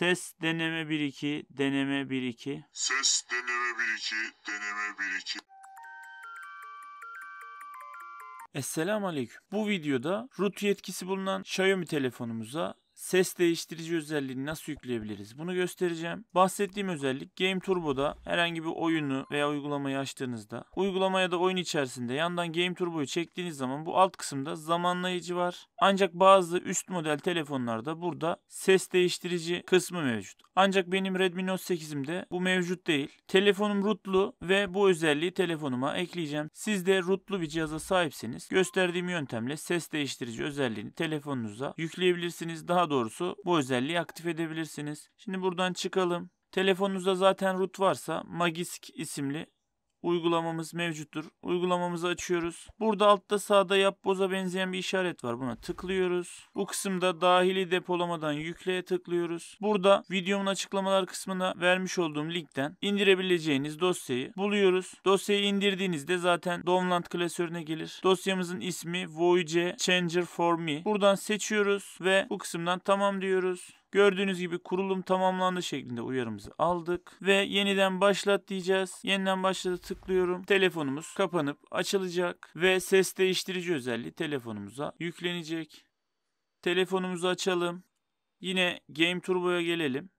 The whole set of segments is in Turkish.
Ses deneme 1-2, deneme 1-2. Ses deneme 1-2, deneme 1-2. Esselamu Aleyküm. Bu videoda root yetkisi bulunan Xiaomi telefonumuza ses değiştirici özelliğini nasıl yükleyebiliriz? Bunu göstereceğim. Bahsettiğim özellik Game Turbo'da herhangi bir oyunu veya uygulamayı açtığınızda uygulamaya da oyun içerisinde yandan Game Turbo'yu çektiğiniz zaman bu alt kısımda zamanlayıcı var. Ancak bazı üst model telefonlarda burada ses değiştirici kısmı mevcut. Ancak benim Redmi Note 8'imde bu mevcut değil. Telefonum rootlu ve bu özelliği telefonuma ekleyeceğim. Siz de rootlu bir cihaza sahipseniz gösterdiğim yöntemle ses değiştirici özelliğini telefonunuza yükleyebilirsiniz. Daha doğrusu bu özelliği aktif edebilirsiniz. Şimdi buradan çıkalım. Telefonunuzda zaten root varsa Magisk isimli uygulamamız mevcuttur. Uygulamamızı açıyoruz. Burada altta sağda yapboza benzeyen bir işaret var. Buna tıklıyoruz. Bu kısımda dahili depolamadan yükleye tıklıyoruz. Burada videomun açıklamalar kısmına vermiş olduğum linkten indirebileceğiniz dosyayı buluyoruz. Dosyayı indirdiğinizde zaten Domland klasörüne gelir. Dosyamızın ismi Voyager Changer for Me. Buradan seçiyoruz ve bu kısımdan tamam diyoruz. Gördüğünüz gibi kurulum tamamlandı şeklinde uyarımızı aldık ve yeniden başlat diyeceğiz. Yeniden başladı tıklıyorum. Telefonumuz kapanıp açılacak ve ses değiştirici özelliği telefonumuza yüklenecek. Telefonumuzu açalım. Yine Game Turbo'ya gelelim.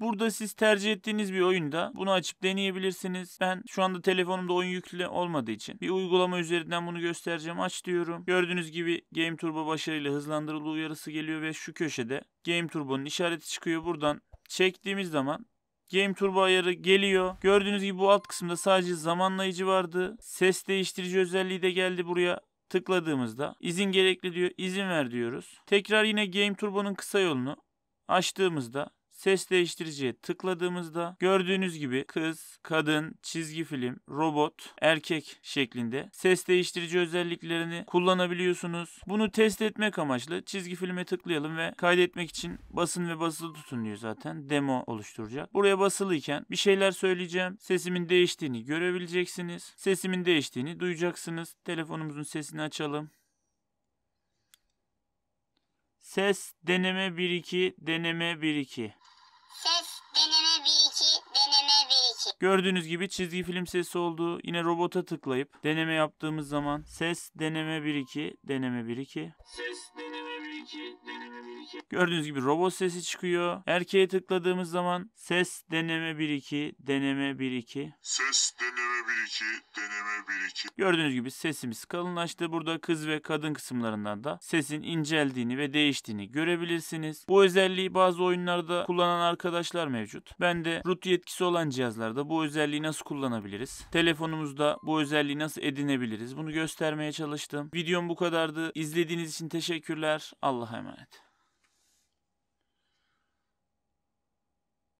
Burada siz tercih ettiğiniz bir oyunda bunu açıp deneyebilirsiniz. Ben şu anda telefonumda oyun yüklü olmadığı için bir uygulama üzerinden bunu göstereceğim. Aç diyorum. Gördüğünüz gibi Game Turbo başarıyla hızlandırılı uyarısı geliyor ve şu köşede Game Turbo'nun işareti çıkıyor. Buradan çektiğimiz zaman Game Turbo ayarı geliyor. Gördüğünüz gibi bu alt kısımda sadece zamanlayıcı vardı. Ses değiştirici özelliği de geldi buraya tıkladığımızda. izin gerekli diyor. izin ver diyoruz. Tekrar yine Game Turbo'nun kısa yolunu açtığımızda Ses değiştiriciye tıkladığımızda gördüğünüz gibi kız, kadın, çizgi film, robot, erkek şeklinde ses değiştirici özelliklerini kullanabiliyorsunuz. Bunu test etmek amaçlı çizgi filme tıklayalım ve kaydetmek için basın ve basılı tutun diyor zaten. Demo oluşturacak. Buraya basılıyken bir şeyler söyleyeceğim. Sesimin değiştiğini görebileceksiniz. Sesimin değiştiğini duyacaksınız. Telefonumuzun sesini açalım. Ses deneme 1 2 deneme 1 2. Gördüğünüz gibi çizgi film sesi oldu. Yine robota tıklayıp deneme yaptığımız zaman ses deneme 1-2, deneme 1-2. Ses deneme 1-2, deneme 1-2. Gördüğünüz gibi robot sesi çıkıyor. Erkeğe tıkladığımız zaman ses deneme 1-2, deneme 1-2. Ses deneme 1-2, deneme 1-2. Gördüğünüz gibi sesimiz kalınlaştı. Burada kız ve kadın kısımlarından da sesin inceldiğini ve değiştiğini görebilirsiniz. Bu özelliği bazı oyunlarda kullanan arkadaşlar mevcut. Ben de root yetkisi olan cihazlarda bu özelliği nasıl kullanabiliriz? Telefonumuzda bu özelliği nasıl edinebiliriz? Bunu göstermeye çalıştım. Videom bu kadardı. İzlediğiniz için teşekkürler. Allah'a emanet.